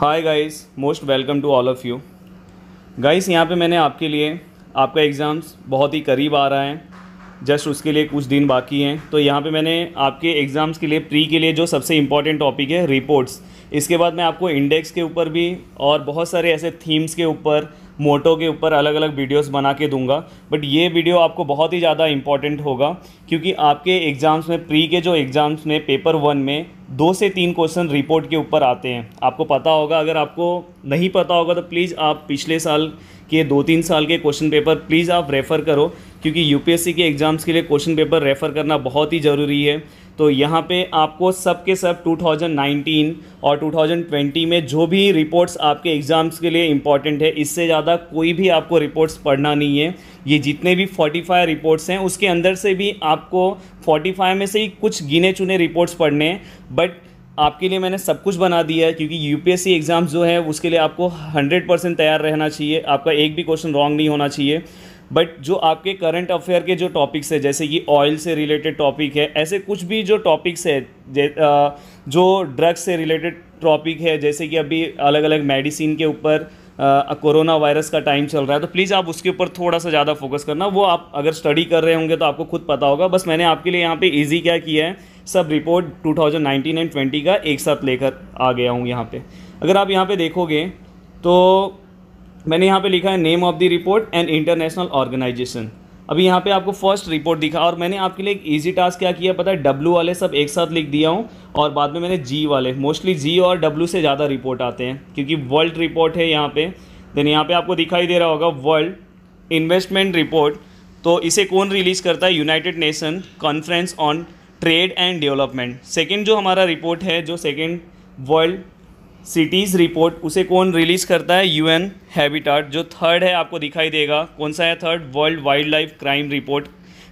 hi guys most welcome to all of you guys यहाँ पे मैंने आपके लिए आपका एग्ज़ाम्स बहुत ही करीब आ रहा है जस्ट उसके लिए कुछ दिन बाकी हैं तो यहाँ पे मैंने आपके एग्ज़ाम्स के लिए प्री के लिए जो सबसे इम्पॉर्टेंट टॉपिक है रिपोर्ट्स इसके बाद मैं आपको इंडेक्स के ऊपर भी और बहुत सारे ऐसे थीम्स के ऊपर मोटो के ऊपर अलग अलग वीडियोस बना के दूंगा बट ये वीडियो आपको बहुत ही ज़्यादा इंपॉर्टेंट होगा क्योंकि आपके एग्ज़ाम्स में प्री के जो एग्ज़ाम्स में पेपर वन में दो से तीन क्वेश्चन रिपोर्ट के ऊपर आते हैं आपको पता होगा अगर आपको नहीं पता होगा तो प्लीज़ आप पिछले साल के दो तीन साल के क्वेश्चन पेपर प्लीज़ आप रेफ़र करो क्योंकि यूपीएससी के एग्ज़ाम्स के लिए क्वेश्चन पेपर रेफ़र करना बहुत ही ज़रूरी है तो यहाँ पे आपको सब के सब 2019 और 2020 में जो भी रिपोर्ट्स आपके एग्ज़ाम्स के लिए इम्पॉर्टेंट है इससे ज़्यादा कोई भी आपको रिपोर्ट्स पढ़ना नहीं है ये जितने भी 45 रिपोर्ट्स हैं उसके अंदर से भी आपको 45 में से ही कुछ गिने चुने रिपोर्ट्स पढ़ने हैं बट आपके लिए मैंने सब कुछ बना दिया है क्योंकि यूपीएससी एग्ज़ाम जो है उसके लिए आपको 100 परसेंट तैयार रहना चाहिए आपका एक भी क्वेश्चन रॉन्ग नहीं होना चाहिए बट जो आपके करंट अफेयर के जो टॉपिक्स है जैसे ये ऑयल से रिलेटेड टॉपिक है ऐसे कुछ भी जो टॉपिक्स है जो ड्रग्स से रिलेटेड टॉपिक है जैसे कि अभी अलग अलग मेडिसिन के ऊपर कोरोना वायरस का टाइम चल रहा है तो प्लीज़ आप उसके ऊपर थोड़ा सा ज़्यादा फोकस करना वो आप अगर स्टडी कर रहे होंगे तो आपको खुद पता होगा बस मैंने आपके लिए यहाँ पे इजी क्या किया है सब रिपोर्ट 2019 एंड 20 का एक साथ लेकर आ गया हूँ यहाँ पे अगर आप यहाँ पे देखोगे तो मैंने यहाँ पे लिखा है name of the report and international organisation अभी यहाँ पे आपको फर्स्ट रिपोर्ट दिखा और मैंने आपके लिए एक इजी टास्क क्या किया पता है डब्लू वाले सब एक साथ लिख दिया हूँ और बाद में मैंने जी वाले मोस्टली जी और डब्ल्यू से ज़्यादा रिपोर्ट आते हैं क्योंकि वर्ल्ड रिपोर्ट है यहाँ पे देन यहाँ पे आपको दिखाई दे रहा होगा वर्ल्ड इन्वेस्टमेंट रिपोर्ट तो इसे कौन रिलीज़ करता है United Nation conference on trade and development second जो हमारा रिपोर्ट है जो सेकेंड वर्ल्ड सिटीज़ रिपोर्ट उसे कौन रिलीज़ करता है यूएन हैबिटेट जो थर्ड है आपको दिखाई देगा कौन सा है third world wildlife crime report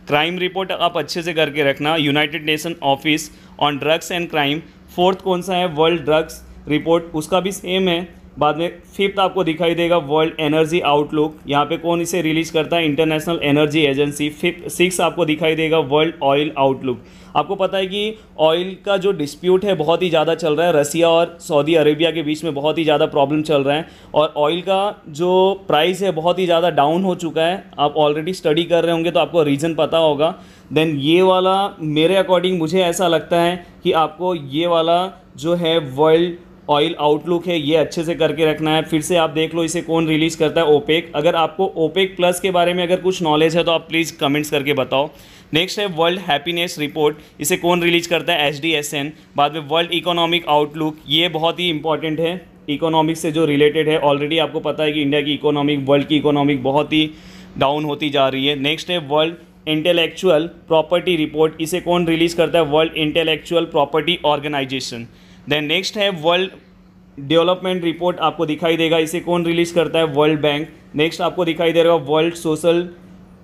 crime report आप अच्छे से करके रखना United Nation office on drugs and crime fourth कौन सा है वर्ल्ड ड्रग्स रिपोर्ट उसका भी सेम है बाद में फिफ्थ आपको दिखाई देगा वर्ल्ड एनर्जी आउटलुक यहाँ पे कौन इसे रिलीज करता है international energy agency fifth six आपको दिखाई देगा वर्ल्ड ऑयल आउटलुक आपको पता है कि ऑयल का जो डिस्प्यूट है बहुत ही ज़्यादा चल रहा है रसिया और सऊदी अरेबिया के बीच में बहुत ही ज़्यादा प्रॉब्लम चल रहा है और ऑयल का जो प्राइस है बहुत ही ज़्यादा डाउन हो चुका है आप ऑलरेडी स्टडी कर रहे होंगे तो आपको रीज़न पता होगा देन ये वाला मेरे अकॉर्डिंग मुझे ऐसा लगता है कि आपको ये वाला जो है वर्ल्ड ऑयल आउटलुक है ये अच्छे से करके रखना है फिर से आप देख लो इसे कौन रिलीज़ करता है ओपेक अगर आपको ओपेक प्लस के बारे में अगर कुछ नॉलेज है तो आप प्लीज़ कमेंट्स करके बताओ नेक्स्ट है वर्ल्ड हैप्पीनेस रिपोर्ट इसे कौन रिलीज करता है एच बाद में वर्ल्ड इकोनॉमिक आउटलुक ये बहुत ही इंपॉर्टेंट है इकोनॉमिक से जो रिलेटेड है ऑलरेडी आपको पता है कि इंडिया की इकोनॉमिक वर्ल्ड की इकोनॉमिक बहुत ही डाउन होती जा रही है नेक्स्ट है वर्ल्ड इंटेलेक्चुअल प्रॉपर्टी रिपोर्ट इसे कौन रिलीज़ करता है world intellectual property organisation then next है वर्ल्ड डेवलपमेंट रिपोर्ट आपको दिखाई देगा इसे कौन रिलीज करता है वर्ल्ड बैंक नेक्स्ट आपको दिखाई देगा वर्ल्ड सोशल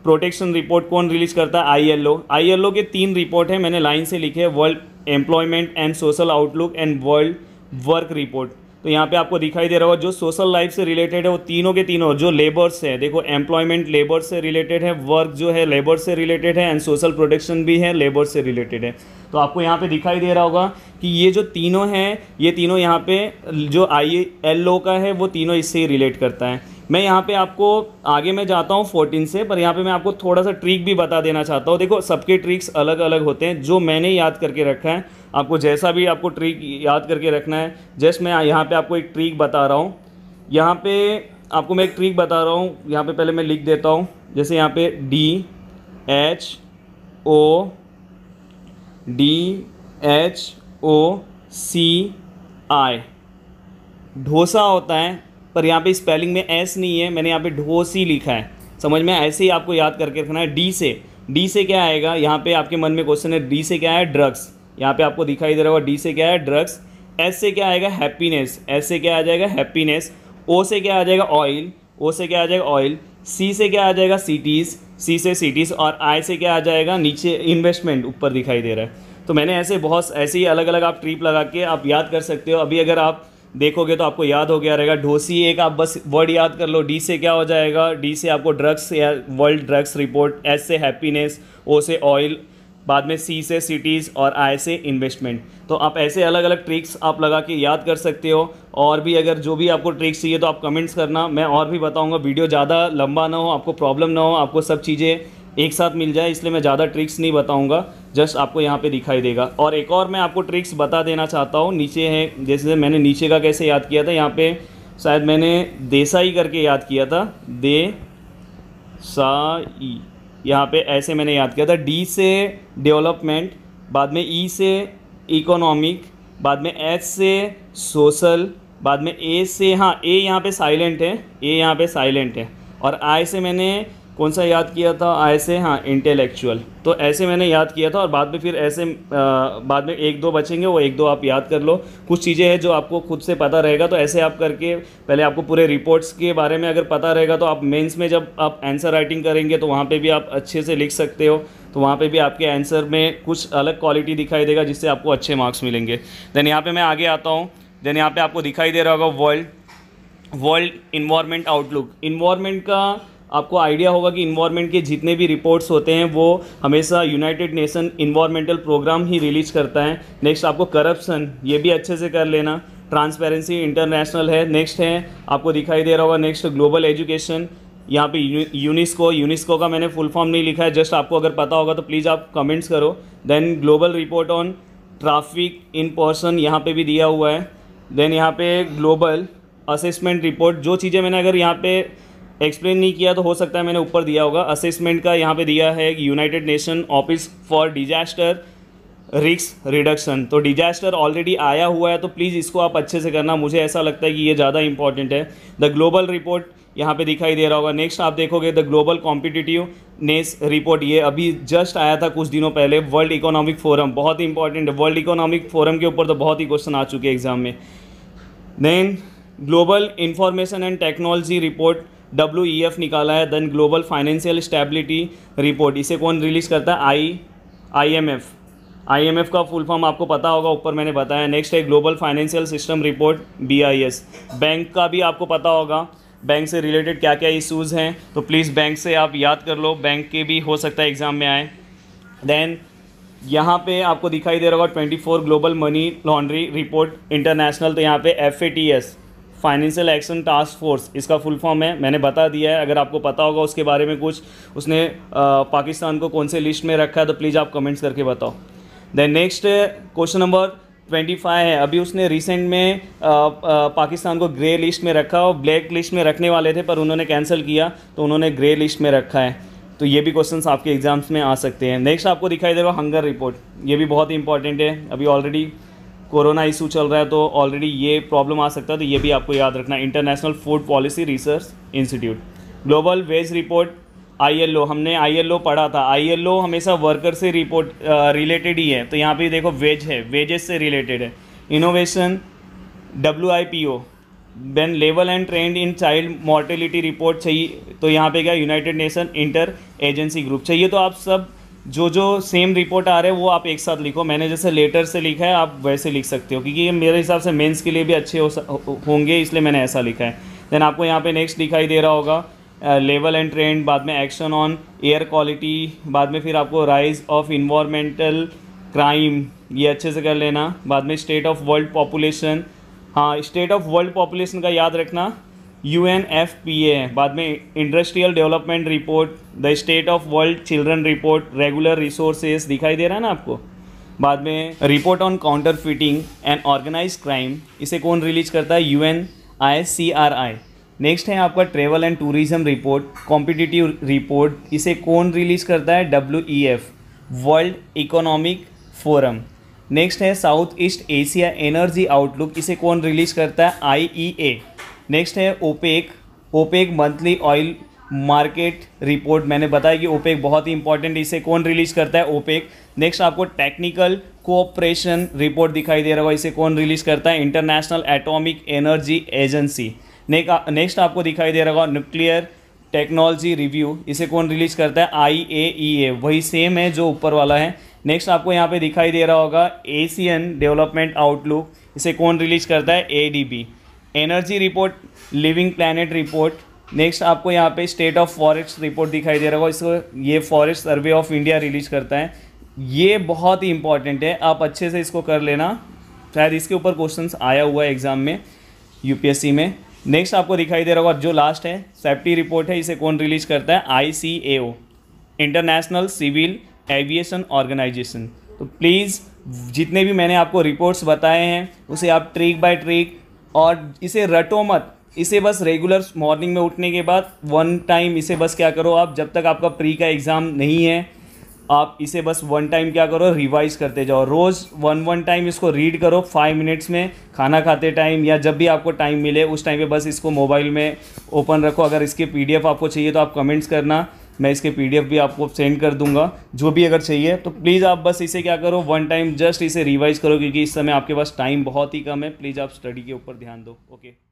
प्रोटेक्शन रिपोर्ट कौन रिलीज करता है आईएलओ आईएलओ के तीन रिपोर्ट है मैंने लाइन से लिखे हैं world employment and social outlook and world work report तो यहाँ पे आपको दिखाई दे रहा होगा जो सोशल लाइफ से रिलेटेड है वो तीनों के तीनों जो लेबर्स है देखो एम्प्लॉयमेंट लेबर से रिलेटेड है वर्क जो है लेबर से रिलेटेड है एंड सोशल प्रोटेक्शन भी है लेबर से रिलेटेड है तो आपको यहाँ पे दिखाई दे रहा होगा कि ये जो तीनों हैं ये तीनों यहाँ पे जो आई एल ओ का है वो तीनों इससे ही रिलेट करता है मैं यहाँ पे आपको आगे मैं जाता हूँ फोर्टीन से पर यहाँ पे मैं आपको थोड़ा सा ट्रिक भी बता देना चाहता हूँ देखो सबके ट्रिक्स अलग अलग होते हैं जो मैंने याद करके रखा है आपको जैसा भी आपको ट्रिक याद करके रखना है जस्ट मैं यहाँ पर आपको एक ट्रिक बता रहा हूँ यहाँ पे आपको मैं एक ट्रिक बता रहा हूँ यहाँ पे पहले मैं लिख देता हूँ जैसे यहाँ पे D H O D H O C I ढोसा होता है पर यहाँ पे स्पेलिंग में एस नहीं है मैंने यहाँ पे ढोसी लिखा है समझ में ऐसे ही आपको याद करके रखना है डी से डी से क्या आएगा यहाँ पे आपके मन में क्वेश्चन है डी से क्या है ड्रग्स यहाँ पे आपको दिखाई दे रहा होगा डी से क्या है ड्रग्स एस से क्या आएगा हैप्पीनेस एस से क्या आ जाएगा हैप्पीनेस ओ से क्या आ जाएगा ऑयल ओ से क्या आ जाएगा ऑयल सी से क्या आ जाएगा सिटीज़ सी से सिटीज़ और आई से क्या आ जाएगा नीचे इन्वेस्टमेंट ऊपर दिखाई दे रहा है तो मैंने ऐसे बहुत ऐसे ही अलग अलग आप ट्रिप लगा के आप याद कर सकते हो अभी अगर आप देखोगे तो आपको याद हो गया रहेगा ढोसी एक आप बस वर्ड याद कर लो डी से क्या हो जाएगा डी से आपको ड्रग्स या वर्ल्ड ड्रग्स रिपोर्ट एस से हैप्पीनेस ओ से ऑयल बाद में सी से सिटीज़ और आई से इन्वेस्टमेंट तो आप ऐसे अलग अलग ट्रिक्स आप लगा के याद कर सकते हो और भी अगर जो भी आपको ट्रिक्स चाहिए तो आप कमेंट्स करना मैं और भी बताऊंगा वीडियो ज़्यादा लंबा ना हो आपको प्रॉब्लम ना हो आपको सब चीज़ें एक साथ मिल जाए इसलिए मैं ज़्यादा ट्रिक्स नहीं बताऊँगा जस्ट आपको यहाँ पर दिखाई देगा और एक और मैं आपको ट्रिक्स बता देना चाहता हूँ नीचे है जैसे मैंने नीचे का कैसे याद किया था यहाँ पर शायद मैंने देसाई करके याद किया था दे साई यहाँ पे ऐसे मैंने याद किया था डी से डेवलपमेंट बाद में ई e से इकोनॉमिक बाद में एच से सोशल बाद में ए से हाँ ए यहाँ पे साइलेंट है ए यहाँ पे साइलेंट है और आई से मैंने कौन सा याद किया था ऐसे हाँ इंटेलेक्चुअल तो ऐसे मैंने याद किया था और बाद में फिर ऐसे आ, बाद में एक दो बचेंगे वो एक दो आप याद कर लो कुछ चीज़ें हैं जो आपको खुद से पता रहेगा तो ऐसे आप करके पहले आपको पूरे रिपोर्ट्स के बारे में अगर पता रहेगा तो आप मेंस में जब आप आंसर राइटिंग करेंगे तो वहाँ पर भी आप अच्छे से लिख सकते हो तो वहाँ पर भी आपके आंसर में कुछ अलग क्वालिटी दिखाई देगा जिससे आपको अच्छे मार्क्स मिलेंगे देन यहाँ पर मैं आगे आता हूँ देन यहाँ पर आपको दिखाई दे रहा होगा world world environment outlook environment का आपको आइडिया होगा कि इन्वायरमेंट के जितने भी रिपोर्ट्स होते हैं वो हमेशा यूनाइटेड नेशन इन्वायरमेंटल प्रोग्राम ही रिलीज करता है नेक्स्ट आपको करप्शन ये भी अच्छे से कर लेना ट्रांसपेरेंसी इंटरनेशनल है नेक्स्ट है आपको दिखाई दे रहा होगा नेक्स्ट ग्लोबल एजुकेशन यहाँ पे यूनिस्को यूनिस्को का मैंने फुल फॉर्म नहीं लिखा है जस्ट आपको अगर पता होगा तो प्लीज़ आप कमेंट्स करो then global report on traffic in person यहाँ पे भी दिया हुआ है देन यहाँ पे ग्लोबल असेसमेंट रिपोर्ट जो चीज़ें मैंने अगर यहाँ पे एक्सप्लेन नहीं किया तो हो सकता है मैंने ऊपर दिया होगा असेसमेंट का यहाँ पे दिया है United Nation office for disaster रिक्स रिडक्शन तो डिजास्टर ऑलरेडी आया हुआ है तो प्लीज़ इसको आप अच्छे से करना मुझे ऐसा लगता है कि ये ज़्यादा इंपॉर्टेंट है द ग्लोबल रिपोर्ट यहाँ पे दिखाई दे रहा होगा नेक्स्ट आप देखोगे the global competitiveness report ये अभी जस्ट आया था कुछ दिनों पहले वर्ल्ड इकोनॉमिक फोरम बहुत ही इंपॉर्टेंट है वर्ल्ड इकोनॉमिक फोरम के ऊपर तो बहुत ही क्वेश्चन आ चुके हैं एग्जाम में then global information and technology report W E F निकाला है then global financial stability report इसे कौन रिलीज़ करता है I I M F I M F का फुल फॉर्म आपको पता होगा ऊपर मैंने बताया नेक्स्ट है global financial system report B I S bank का भी आपको पता होगा बैंक से रिलेटेड क्या क्या इशूज़ हैं तो प्लीज़ बैंक से आप याद कर लो बैंक के भी हो सकता है एग्ज़ाम में आए देन यहाँ पे आपको दिखाई दे रहा होगा 24 global money laundry report international तो यहाँ पे F A T S financial action task force इसका फुल फॉर्म है मैंने बता दिया है अगर आपको पता होगा उसके बारे में कुछ उसने पाकिस्तान को कौन से लिस्ट में रखा है तो प्लीज़ आप कमेंट्स करके बताओ then next question number twenty five है अभी उसने रिसेंट में आ, आ, पाकिस्तान को ग्रे लिस्ट में रखा और ब्लैक लिस्ट में रखने वाले थे पर उन्होंने कैंसिल किया तो उन्होंने ग्रे लिस्ट में रखा है तो ये भी क्वेश्चन आपके एग्जाम्स में आ सकते हैं नेक्स्ट आपको दिखाई देगा हंगर रिपोर्ट ये भी बहुत ही इंपॉर्टेंट है अभी ऑलरेडी कोरोना इशू चल रहा है तो ऑलरेडी ये प्रॉब्लम आ सकता है तो ये भी आपको याद रखना international food policy research institute global wage report ILO हमने आईएलओ पढ़ा था आईएलओ हमेशा वर्कर से रिपोर्ट रिलेटेड ही है तो यहाँ पे देखो वेज है वेजेस से रिलेटेड है innovation W I P O then level and trend in child mortality report चाहिए तो यहाँ पे क्या United Nation inter agency group चाहिए तो आप सब जो जो सेम रिपोर्ट आ रहे हैं वो आप एक साथ लिखो मैंने जैसे लेटर से लिखा है आप वैसे लिख सकते हो क्योंकि ये मेरे हिसाब से मेंस के लिए भी अच्छे हो, होंगे इसलिए मैंने ऐसा लिखा है देन आपको यहाँ पे नेक्स्ट दिखाई दे रहा होगा लेवल एंड ट्रेंड बाद में एक्शन ऑन एयर क्वालिटी बाद में फिर आपको राइज ऑफ इन्वामेंटल क्राइम ये अच्छे से कर लेना बाद में स्टेट ऑफ वर्ल्ड पॉपुलेशन हाँ स्टेट ऑफ वर्ल्ड पॉपुलेशन का याद रखना U N F P A बाद में industrial development report the state of world children report regular resources दिखाई दे रहा है ना आपको बाद में report on counterfeiting and organise crime इसे कौन रिलीज करता है U N I C R I next है आपका travel and tourism report competitive report इसे कौन रिलीज करता है W E F world economic forum next है South East Asia energy outlook इसे कौन रिलीज करता है आई ई ए नेक्स्ट है OPEC OPEC monthly oil market report मैंने बताया कि ओपेक बहुत ही इंपॉर्टेंट इसे कौन रिलीज करता है ओपेक नेक्स्ट आपको टेक्निकल कोऑपरेशन रिपोर्ट दिखाई दे रहा होगा इसे कौन रिलीज करता है international atomic energy agency next आपको दिखाई दे रहा होगा न्यूक्लियर टेक्नोलॉजी रिव्यू इसे कौन रिलीज करता है आई ए ई ए वही सेम है जो ऊपर वाला है नेक्स्ट आपको यहाँ पे दिखाई दे रहा होगा एशियन डेवलपमेंट आउटलुक इसे कौन रिलीज करता है A D B energy report living planet report next आपको यहाँ पे स्टेट ऑफ फॉरेस्ट रिपोर्ट दिखाई दे रहा होगा इसको ये forest survey of India release करता है ये बहुत ही इंपॉर्टेंट है आप अच्छे से इसको कर लेना शायद इसके ऊपर क्वेश्चन आया हुआ है एग्ज़ाम में यूपीएससी में नेक्स्ट आपको दिखाई दे रहा होगा जो लास्ट है सेफ्टी रिपोर्ट है इसे कौन रिलीज करता है I international civil aviation organisation तो प्लीज़ जितने भी मैंने आपको रिपोर्ट्स बताए हैं उसे आप ट्रिक बाय ट्रिक और इसे रटो मत इसे बस रेगुलर मॉर्निंग में उठने के बाद वन टाइम इसे बस क्या करो आप जब तक आपका प्री का एग्ज़ाम नहीं है आप इसे बस वन टाइम क्या करो रिवाइज करते जाओ रोज़ वन वन टाइम इसको रीड करो फाइव मिनट्स में खाना खाते टाइम या जब भी आपको टाइम मिले उस टाइम पे बस इसको मोबाइल में ओपन रखो अगर इसके पीडीएफ आपको चाहिए तो आप कमेंट्स करना मैं इसके पीडीएफ भी आपको सेंड कर दूंगा जो भी अगर चाहिए तो प्लीज़ आप बस इसे क्या करो वन टाइम जस्ट इसे रिवाइज़ करो क्योंकि इस समय आपके पास टाइम बहुत ही कम है प्लीज़ आप स्टडी के ऊपर ध्यान दो ओके